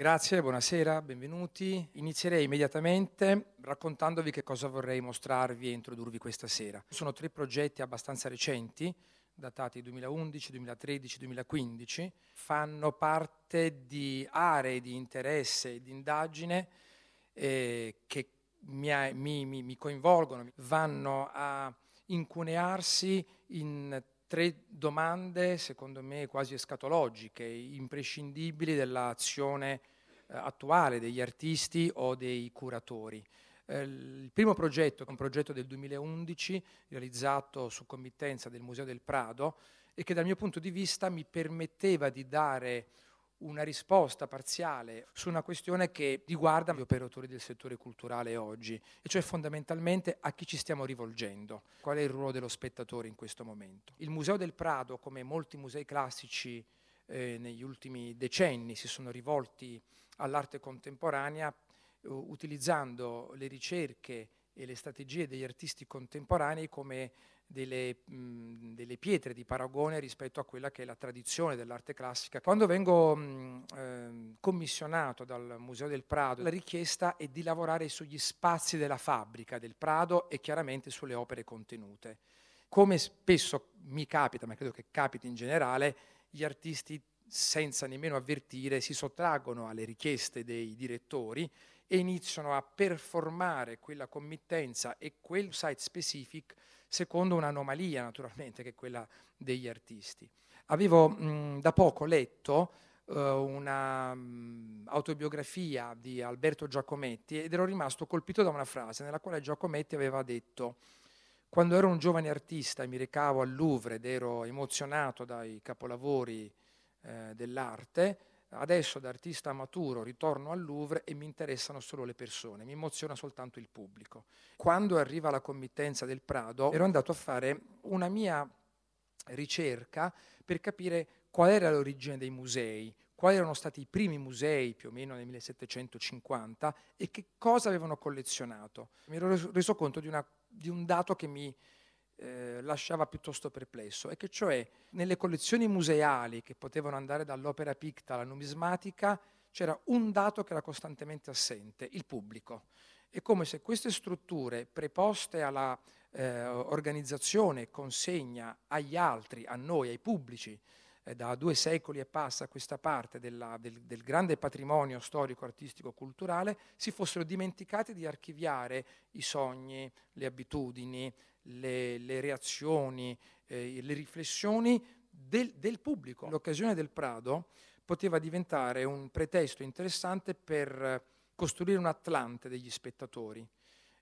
Grazie, buonasera, benvenuti. Inizierei immediatamente raccontandovi che cosa vorrei mostrarvi e introdurvi questa sera. Sono tre progetti abbastanza recenti, datati 2011, 2013, 2015, fanno parte di aree di interesse e di indagine eh, che mi, mi, mi coinvolgono, vanno a incunearsi in tre domande, secondo me, quasi escatologiche, imprescindibili dell'azione eh, attuale degli artisti o dei curatori. Eh, il primo progetto è un progetto del 2011 realizzato su committenza del Museo del Prado e che dal mio punto di vista mi permetteva di dare una risposta parziale su una questione che riguarda gli operatori del settore culturale oggi, e cioè fondamentalmente a chi ci stiamo rivolgendo, qual è il ruolo dello spettatore in questo momento. Il Museo del Prado, come molti musei classici eh, negli ultimi decenni, si sono rivolti all'arte contemporanea eh, utilizzando le ricerche e le strategie degli artisti contemporanei come delle, mh, delle, pietre di paragone rispetto a quella che è la tradizione dell'arte classica. Quando vengo mh, eh, commissionato dal Museo del Prado, la richiesta è di lavorare sugli spazi della fabbrica del Prado e chiaramente sulle opere contenute. Come spesso mi capita, ma credo che capiti in generale, gli artisti senza nemmeno avvertire si sottraggono alle richieste dei direttori e iniziano a performare quella committenza e quel site specific secondo un'anomalia naturalmente che è quella degli artisti. Avevo mh, da poco letto uh, eh, un'autobiografia di Alberto Giacometti ed ero rimasto colpito da una frase nella quale Giacometti aveva detto quando ero un giovane artista e mi recavo al Louvre ed ero emozionato dai capolavori eh, dell'arte, adesso da artista maturo ritorno al Louvre e mi interessano solo le persone, mi emoziona soltanto il pubblico. Quando arriva la committenza del Prado ero andato a fare una mia ricerca per capire qual era l'origine dei musei, quali erano stati i primi musei più o meno nel 1750 e che cosa avevano collezionato. Mi ero reso conto di, una, di un dato che mi eh, lasciava piuttosto perplesso, e che cioè nelle collezioni museali che potevano andare dall'opera picta alla numismatica c'era un dato che era costantemente assente, il pubblico. È come se queste strutture preposte alla eh, organizzazione, consegna agli altri, a noi, ai pubblici, eh, da due secoli e passa questa parte della, del, del, grande patrimonio storico, artistico, culturale, si fossero dimenticati di archiviare i sogni, le abitudini, le, le reazioni, eh, le riflessioni del, del pubblico. L'occasione del Prado poteva diventare un pretesto interessante per costruire un Atlante degli spettatori.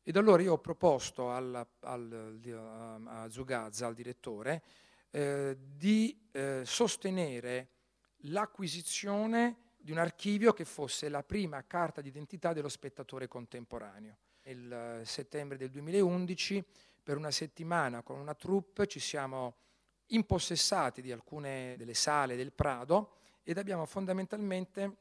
E da allora io ho proposto al, al, a Zugazza, al direttore, eh, di eh, sostenere l'acquisizione di un archivio che fosse la prima carta d'identità dello spettatore contemporaneo. Nel eh, settembre del 2011 per una settimana con una troupe ci siamo impossessati di alcune delle sale del Prado ed abbiamo fondamentalmente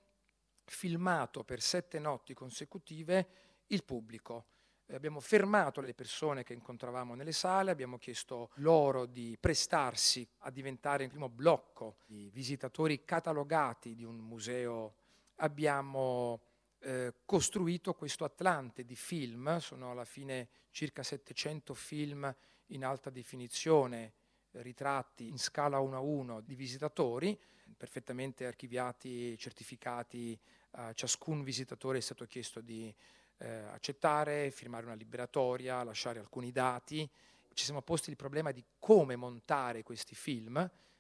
filmato per sette notti consecutive il pubblico. Eh, abbiamo fermato le persone che incontravamo nelle sale, abbiamo chiesto loro di prestarsi a diventare il primo blocco di visitatori catalogati di un museo. Abbiamo eh, costruito questo Atlante di film, sono alla fine circa 700 film in alta definizione, ritratti in scala 1 a 1 di visitatori, perfettamente archiviati, certificati, a ciascun visitatore è stato chiesto di eh, accettare, firmare una liberatoria, lasciare alcuni dati. Ci siamo posti il problema di come montare questi film,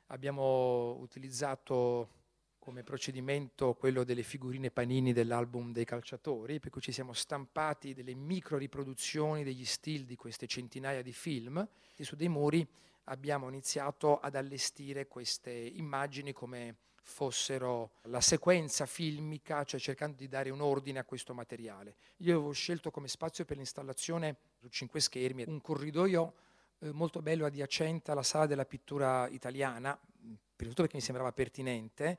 abbiamo utilizzato come procedimento quello delle figurine panini dell'album dei calciatori, per cui ci siamo stampati delle micro riproduzioni degli still di queste centinaia di film e su dei muri abbiamo iniziato ad allestire queste immagini come fossero la sequenza filmica, cioè cercando di dare un ordine a questo materiale. Io avevo scelto come spazio per l'installazione su cinque schermi un corridoio eh, molto bello adiacente alla sala della pittura italiana, prima di tutto perché mi sembrava pertinente,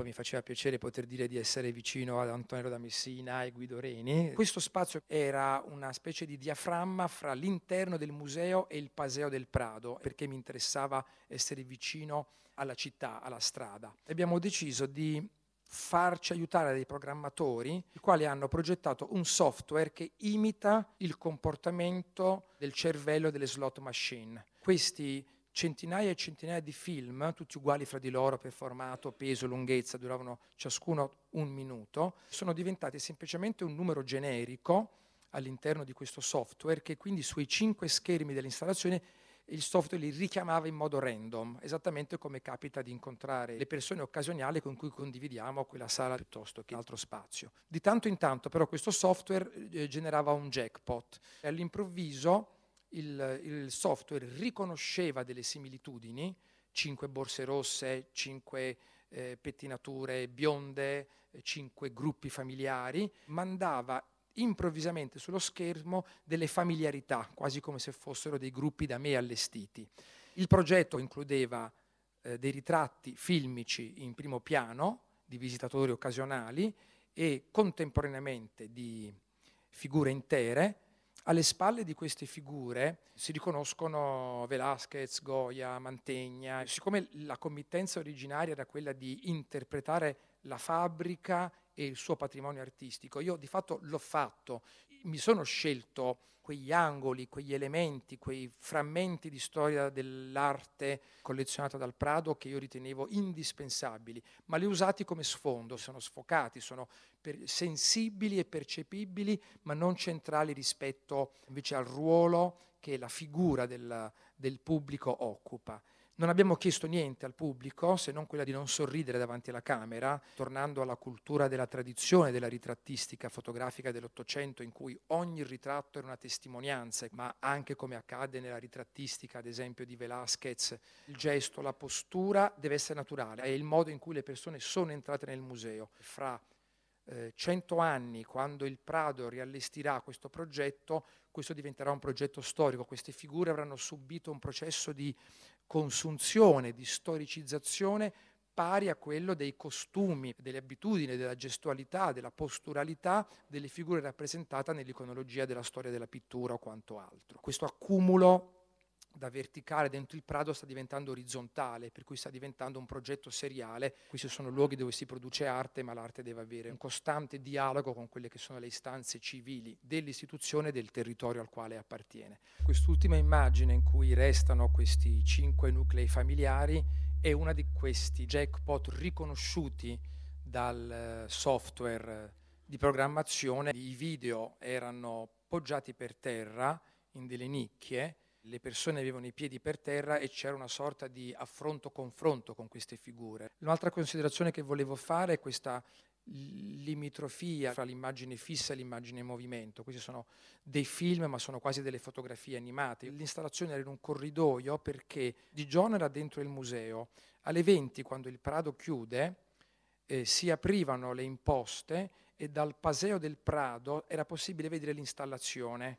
tempo mi faceva piacere poter dire di essere vicino ad Antonello da Messina e Guido Reni. Questo spazio era una specie di diaframma fra l'interno del museo e il Paseo del Prado, perché mi interessava essere vicino alla città, alla strada. Abbiamo deciso di farci aiutare dai programmatori, i quali hanno progettato un software che imita il comportamento del cervello delle slot machine. Questi centinaia e centinaia di film, tutti uguali fra di loro per formato, peso, lunghezza, duravano ciascuno un minuto, sono diventati semplicemente un numero generico all'interno di questo software che quindi sui cinque schermi dell'installazione il software li richiamava in modo random, esattamente come capita di incontrare le persone occasionali con cui condividiamo quella sala piuttosto che altro spazio. Di tanto in tanto però questo software eh, generava un jackpot e all'improvviso il, il software riconosceva delle similitudini, cinque borse rosse, cinque eh, pettinature bionde, cinque gruppi familiari, mandava improvvisamente sullo schermo delle familiarità, quasi come se fossero dei gruppi da me allestiti. Il progetto includeva eh, dei ritratti filmici in primo piano di visitatori occasionali e contemporaneamente di figure intere alle spalle di queste figure si riconoscono Velázquez, Goya, Mantegna. Siccome la committenza originaria era quella di interpretare la fabbrica e il suo patrimonio artistico, io di fatto l'ho fatto, mi sono scelto quegli angoli, quegli elementi, quei frammenti di storia dell'arte collezionata dal Prado che io ritenevo indispensabili, ma li ho usati come sfondo, sono sfocati, sono per, sensibili e percepibili, ma non centrali rispetto invece al ruolo che la figura del, del pubblico occupa. Non abbiamo chiesto niente al pubblico se non quella di non sorridere davanti alla camera, tornando alla cultura della tradizione della ritrattistica fotografica dell'Ottocento in cui ogni ritratto era una testimonianza, ma anche come accade nella ritrattistica, ad esempio, di Velázquez, il gesto, la postura deve essere naturale, è il modo in cui le persone sono entrate nel museo. Fra eh, cento anni, quando il Prado riallestirà questo progetto, questo diventerà un progetto storico, queste figure avranno subito un processo di consunzione, di storicizzazione pari a quello dei costumi, delle abitudini, della gestualità, della posturalità delle figure rappresentate nell'iconologia della storia della pittura o quanto altro. Questo accumulo da verticale dentro il prato sta diventando orizzontale, per cui sta diventando un progetto seriale. Questi sono luoghi dove si produce arte, ma l'arte deve avere un costante dialogo con quelle che sono le istanze civili dell'istituzione e del territorio al quale appartiene. Quest'ultima immagine in cui restano questi cinque nuclei familiari è una di questi jackpot riconosciuti dal eh, software di programmazione. I video erano poggiati per terra in delle nicchie le persone avevano i piedi per terra e c'era una sorta di affronto-confronto con queste figure. Un'altra considerazione che volevo fare è questa limitrofia fra l'immagine fissa e l'immagine in movimento. Questi sono dei film, ma sono quasi delle fotografie animate. L'installazione era in un corridoio perché di giorno era dentro il museo. Alle 20, quando il Prado chiude, eh, si aprivano le imposte e dal paseo del Prado era possibile vedere l'installazione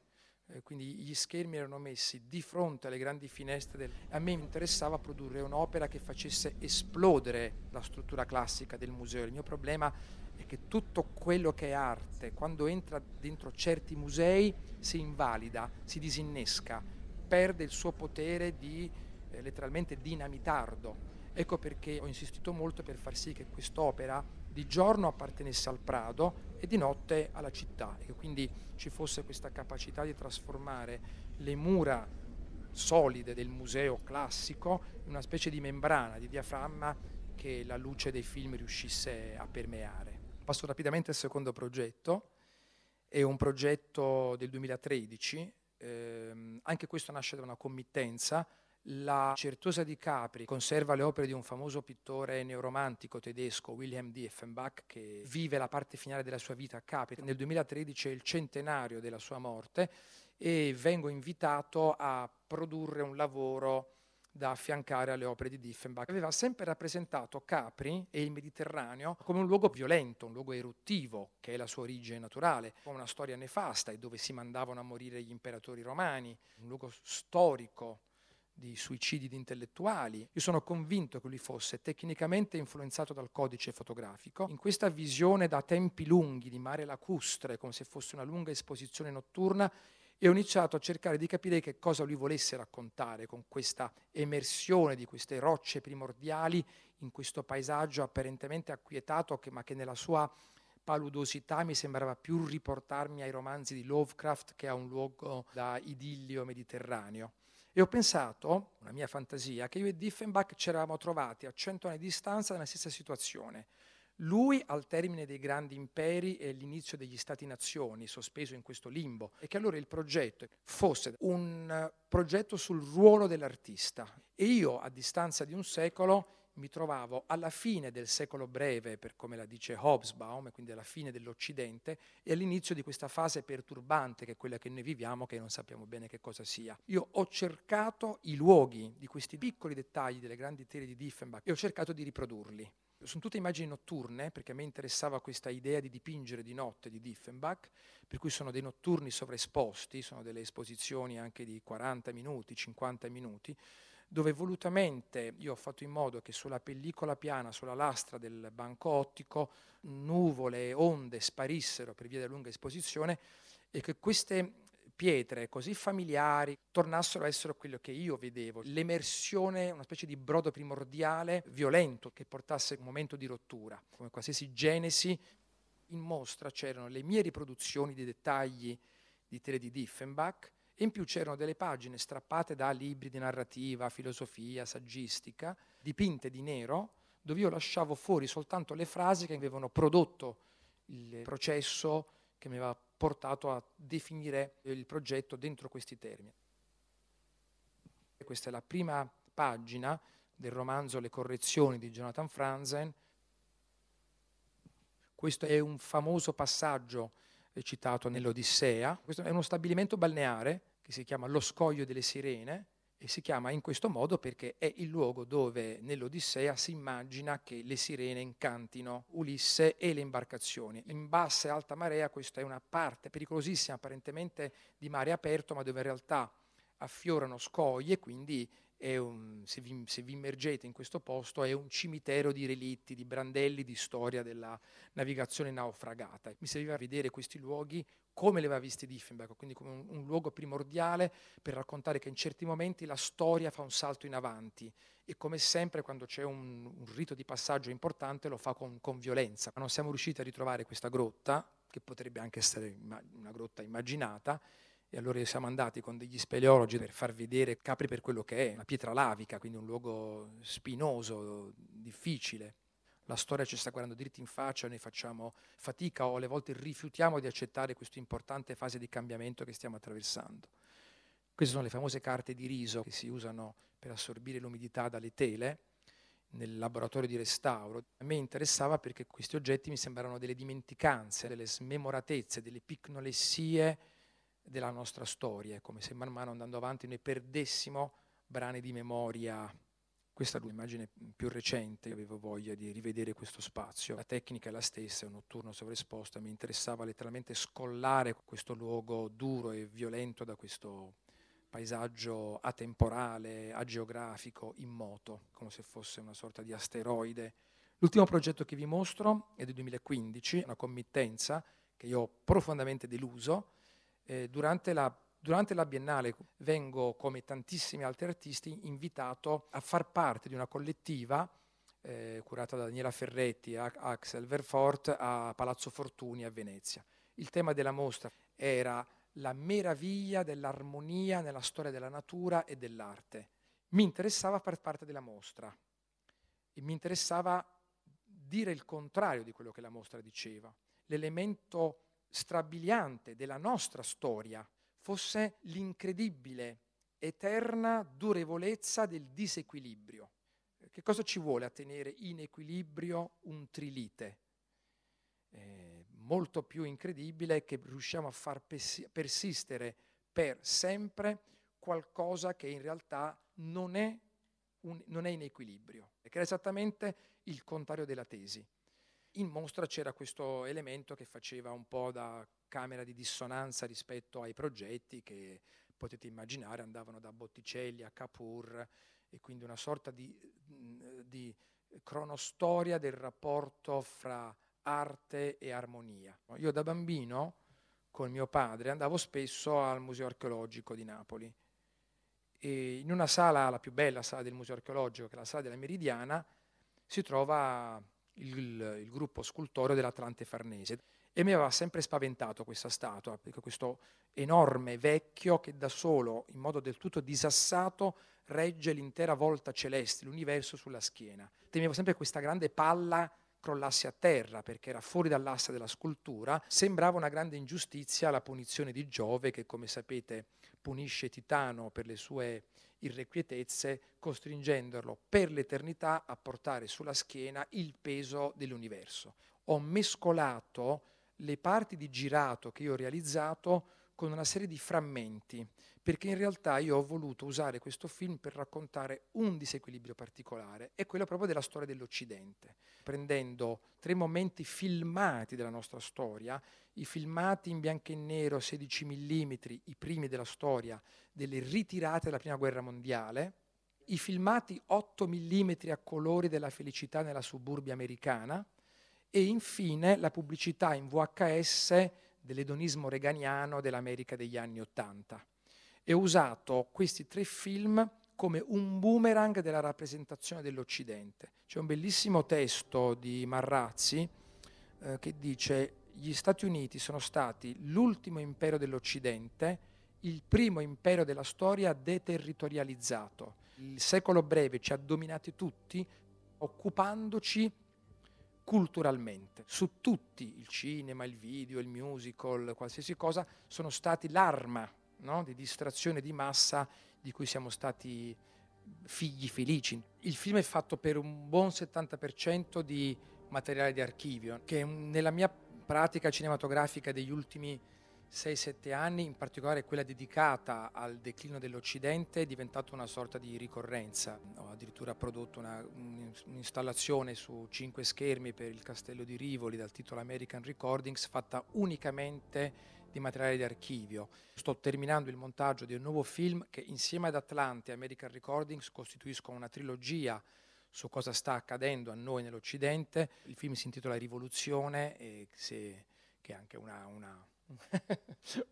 eh, quindi gli schermi erano messi di fronte alle grandi finestre. Del... A me interessava produrre un'opera che facesse esplodere la struttura classica del museo. Il mio problema è che tutto quello che è arte, quando entra dentro certi musei, si invalida, si disinnesca, perde il suo potere di eh, letteralmente dinamitardo. Ecco perché ho insistito molto per far sì che quest'opera di giorno appartenesse al Prado e di notte alla città e che quindi ci fosse questa capacità di trasformare le mura solide del museo classico in una specie di membrana, di diaframma che la luce dei film riuscisse a permeare. Passo rapidamente al secondo progetto, è un progetto del 2013, ehm, anche questo nasce da una committenza, la Certosa di Capri conserva le opere di un famoso pittore neoromantico tedesco, Wilhelm Dieffenbach, che vive la parte finale della sua vita a Capri. Nel 2013 è il centenario della sua morte e vengo invitato a produrre un lavoro da affiancare alle opere di Diffenbach. Aveva sempre rappresentato Capri e il Mediterraneo come un luogo violento, un luogo eruttivo, che è la sua origine naturale, con una storia nefasta e dove si mandavano a morire gli imperatori romani, un luogo storico di suicidi di intellettuali. Io sono convinto che lui fosse tecnicamente influenzato dal codice fotografico. In questa visione da tempi lunghi di mare lacustre, come se fosse una lunga esposizione notturna, e ho iniziato a cercare di capire che cosa lui volesse raccontare con questa emersione di queste rocce primordiali in questo paesaggio apparentemente acquietato, che, ma che nella sua paludosità mi sembrava più riportarmi ai romanzi di Lovecraft che a un luogo da idillio mediterraneo. E ho pensato, una mia fantasia, che io e Diffenbach ci eravamo trovati a cento anni di distanza nella stessa situazione. Lui al termine dei grandi imperi e l'inizio degli stati-nazioni, sospeso in questo limbo, e che allora il progetto fosse un eh, progetto sul ruolo dell'artista. E io, a distanza di un secolo, mi trovavo alla fine del secolo breve, per come la dice Hobsbawm, quindi alla fine dell'Occidente, e all'inizio di questa fase perturbante che è quella che noi viviamo, che non sappiamo bene che cosa sia. Io ho cercato i luoghi di questi piccoli dettagli delle grandi teorie di Diffenbach e ho cercato di riprodurli. Sono tutte immagini notturne, perché a me interessava questa idea di dipingere di notte di Diffenbach, per cui sono dei notturni sovraesposti, sono delle esposizioni anche di 40 minuti, 50 minuti, dove volutamente io ho fatto in modo che sulla pellicola piana, sulla lastra del banco ottico, nuvole e onde sparissero per via della lunga esposizione e che queste pietre così familiari tornassero a essere quello che io vedevo, l'emersione, una specie di brodo primordiale violento che portasse un momento di rottura. Come qualsiasi genesi, in mostra c'erano le mie riproduzioni di dettagli di Tele di Diffenbach, in più c'erano delle pagine strappate da libri di narrativa, filosofia, saggistica, dipinte di nero, dove io lasciavo fuori soltanto le frasi che avevano prodotto il processo che mi aveva portato a definire il progetto dentro questi termini. Questa è la prima pagina del romanzo Le correzioni di Jonathan Franzen. Questo è un famoso passaggio eh, citato nell'Odissea. Questo è uno stabilimento balneare che si chiama Lo scoglio delle sirene e si chiama in questo modo perché è il luogo dove nell'Odissea si immagina che le sirene incantino Ulisse e le imbarcazioni. In bassa e alta marea questa è una parte pericolosissima apparentemente di mare aperto, ma dove in realtà affiorano scoglie, quindi un, se, vi, se, vi, immergete in questo posto, è un cimitero di relitti, di brandelli, di storia della navigazione naufragata. Mi serviva vedere questi luoghi come le aveva viste Diffenbach, quindi come un, un luogo primordiale per raccontare che in certi momenti la storia fa un salto in avanti e come sempre quando c'è un, un rito di passaggio importante lo fa con, con violenza. Ma non siamo riusciti a ritrovare questa grotta, che potrebbe anche essere una grotta immaginata, e allora siamo andati con degli speleologi per far vedere Capri per quello che è, una pietra lavica, quindi un luogo spinoso, difficile. La storia ci sta guardando dritti in faccia, noi facciamo fatica o alle volte rifiutiamo di accettare questa importante fase di cambiamento che stiamo attraversando. Queste sono le famose carte di riso che si usano per assorbire l'umidità dalle tele nel laboratorio di restauro. A me interessava perché questi oggetti mi sembrano delle dimenticanze, delle smemoratezze, delle picnolessie della nostra storia, è come se man mano andando avanti noi perdessimo brani di memoria. Questa è l'immagine più recente, avevo voglia di rivedere questo spazio. La tecnica è la stessa, è un notturno sovraesposto, mi interessava letteralmente scollare questo luogo duro e violento da questo paesaggio atemporale, ageografico, immoto, come se fosse una sorta di asteroide. L'ultimo progetto che vi mostro è del 2015, una committenza che io ho profondamente deluso, eh, durante, la, durante la Biennale vengo, come tantissimi altri artisti, invitato a far parte di una collettiva eh, curata da Daniela Ferretti, a, a Axel Verfort, a Palazzo Fortuni a Venezia. Il tema della mostra era la meraviglia dell'armonia nella storia della natura e dell'arte. Mi interessava far parte della mostra e mi interessava dire il contrario di quello che la mostra diceva. L'elemento strabiliante della nostra storia fosse l'incredibile, eterna durevolezza del disequilibrio. Che cosa ci vuole a tenere in equilibrio un trilite? Eh, molto più incredibile è che riusciamo a far persi- persistere per sempre qualcosa che in realtà non è, un, non è in equilibrio, che era esattamente il contrario della tesi. In mostra c'era questo elemento che faceva un po' da camera di dissonanza rispetto ai progetti che potete immaginare andavano da Botticelli a Capur e quindi una sorta di, di cronostoria del rapporto fra arte e armonia. Io da bambino con mio padre andavo spesso al Museo archeologico di Napoli e in una sala, la più bella sala del Museo archeologico, che è la sala della Meridiana, si trova il, il gruppo scultoreo dell'Atlante Farnese. E mi aveva sempre spaventato questa statua, questo enorme vecchio che da solo, in modo del tutto disassato, regge l'intera volta celeste, l'universo sulla schiena. Temevo sempre che questa grande palla crollasse a terra perché era fuori dall'asse della scultura, sembrava una grande ingiustizia la punizione di Giove che come sapete punisce Titano per le sue irrequietezze, costringendolo per l'eternità a portare sulla schiena il peso dell'universo. Ho mescolato le parti di girato che io ho realizzato con una serie di frammenti, perché in realtà io ho voluto usare questo film per raccontare un disequilibrio particolare, e quello proprio della storia dell'Occidente, prendendo tre momenti filmati della nostra storia, i filmati in bianco e nero 16 mm, i primi della storia, delle ritirate della Prima Guerra Mondiale, i filmati 8 mm a colori della felicità nella suburbia americana e infine la pubblicità in VHS dell'edonismo reganiano dell'America degli anni Ottanta e ho usato questi tre film come un boomerang della rappresentazione dell'Occidente. C'è un bellissimo testo di Marrazzi eh, che dice gli Stati Uniti sono stati l'ultimo impero dell'Occidente, il primo impero della storia deterritorializzato. Il secolo breve ci ha dominati tutti occupandoci culturalmente. Su tutti, il cinema, il video, il musical, qualsiasi cosa, sono stati l'arma no? di distrazione di massa di cui siamo stati figli felici. Il film è fatto per un buon 70% di materiale di archivio, che nella mia pratica cinematografica degli ultimi 6-7 anni, in particolare quella dedicata al declino dell'Occidente, è diventata una sorta di ricorrenza. Ho addirittura prodotto una, un'installazione su 5 schermi per il castello di Rivoli dal titolo American Recordings, fatta unicamente di materiale di archivio. Sto terminando il montaggio di un nuovo film che insieme ad Atlante e American Recordings costituiscono una trilogia su cosa sta accadendo a noi nell'Occidente. Il film si intitola Rivoluzione, e se, che è anche una, una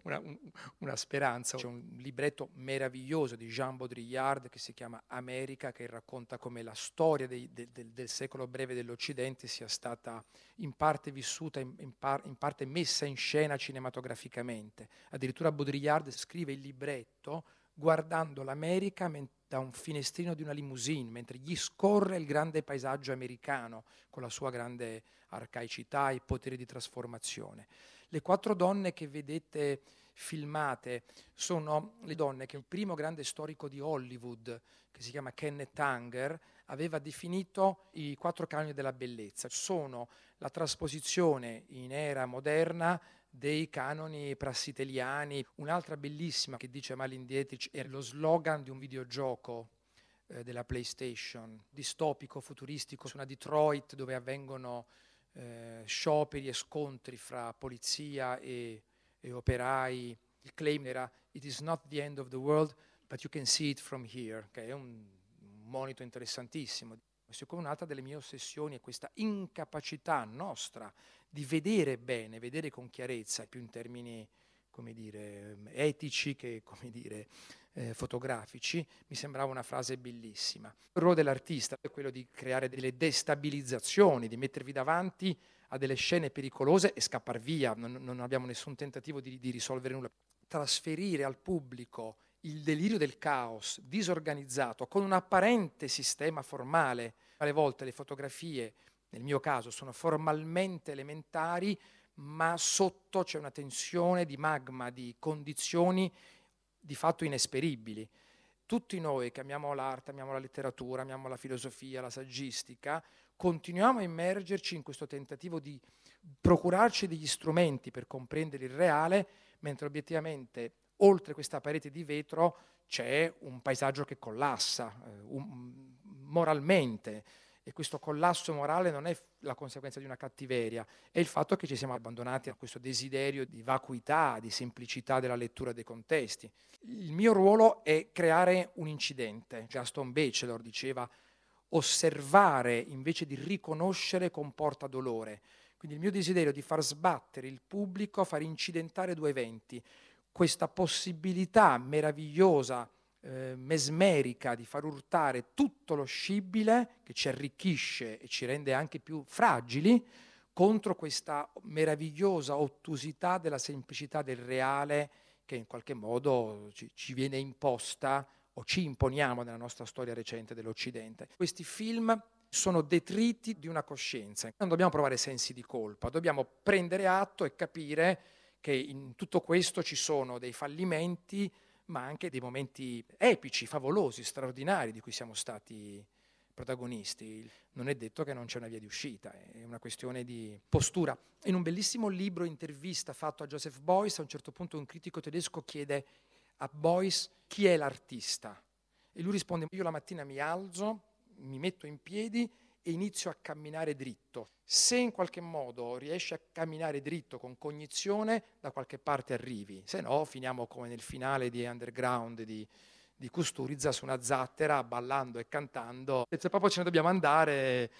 una, un, una, speranza. C'è un libretto meraviglioso di Jean Baudrillard che si chiama America, che racconta come la storia dei, del, del, del, secolo breve dell'Occidente sia stata in parte vissuta, in, in, par, in parte messa in scena cinematograficamente. Addirittura Baudrillard scrive il libretto guardando l'America men- da un finestrino di una limousine, mentre gli scorre il grande paesaggio americano con la sua grande arcaicità e potere di trasformazione. Le quattro donne che vedete filmate sono le donne che il primo grande storico di Hollywood, che si chiama Kenneth Anger, aveva definito i quattro canoni della bellezza. Sono la trasposizione in era moderna dei canoni prassiteliani. Un'altra bellissima che dice Malin Dietrich è lo slogan di un videogioco eh, della PlayStation, distopico, futuristico, su una Detroit dove avvengono eh, scioperi e scontri fra polizia e, e operai. Il claim era It is not the end of the world, but you can see it from here, che è un monito interessantissimo. Secondo è come un'altra delle mie ossessioni, è questa incapacità nostra di vedere bene, vedere con chiarezza, più in termini come dire, ehm, etici che come dire, eh, fotografici, mi sembrava una frase bellissima. Il ruolo dell'artista è quello di creare delle destabilizzazioni, di mettervi davanti a delle scene pericolose e scappar via, non, non abbiamo nessun tentativo di, di risolvere nulla. Trasferire al pubblico il delirio del caos disorganizzato con un apparente sistema formale, alle volte le fotografie, nel mio caso, sono formalmente elementari, ma sotto c'è una tensione di magma, di condizioni di fatto inesperibili. Tutti noi che amiamo l'arte, amiamo la letteratura, amiamo la filosofia, la saggistica, continuiamo a immergerci in questo tentativo di procurarci degli strumenti per comprendere il reale, mentre obiettivamente oltre questa parete di vetro c'è un paesaggio che collassa eh, um, moralmente, e questo collasso morale non è la conseguenza di una cattiveria, è il fatto che ci siamo abbandonati a questo desiderio di vacuità, di semplicità della lettura dei contesti. Il mio ruolo è creare un incidente. Gaston Bachelor diceva osservare invece di riconoscere comporta dolore. Quindi il mio desiderio di far sbattere il pubblico, far incidentare due eventi, questa possibilità meravigliosa eh, mesmerica di far urtare tutto lo scibile che ci arricchisce e ci rende anche più fragili contro questa meravigliosa ottusità della semplicità del reale che in qualche modo ci, ci viene imposta o ci imponiamo nella nostra storia recente dell'Occidente. Questi film sono detriti di una coscienza. Non dobbiamo provare sensi di colpa, dobbiamo prendere atto e capire che in tutto questo ci sono dei fallimenti ma anche dei momenti epici, favolosi, straordinari di cui siamo stati protagonisti. Non è detto che non c'è una via di uscita, è una questione di postura. In un bellissimo libro intervista fatto a Joseph Beuys, a un certo punto un critico tedesco chiede a Beuys chi è l'artista. E lui risponde, io la mattina mi alzo, mi metto in piedi e inizio a camminare dritto. Se in qualche modo riesci a camminare dritto con cognizione, da qualche parte arrivi, se no finiamo come nel finale di Underground di, di Custurizza su una zattera, ballando e cantando. E se proprio ce ne dobbiamo andare,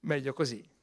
meglio così.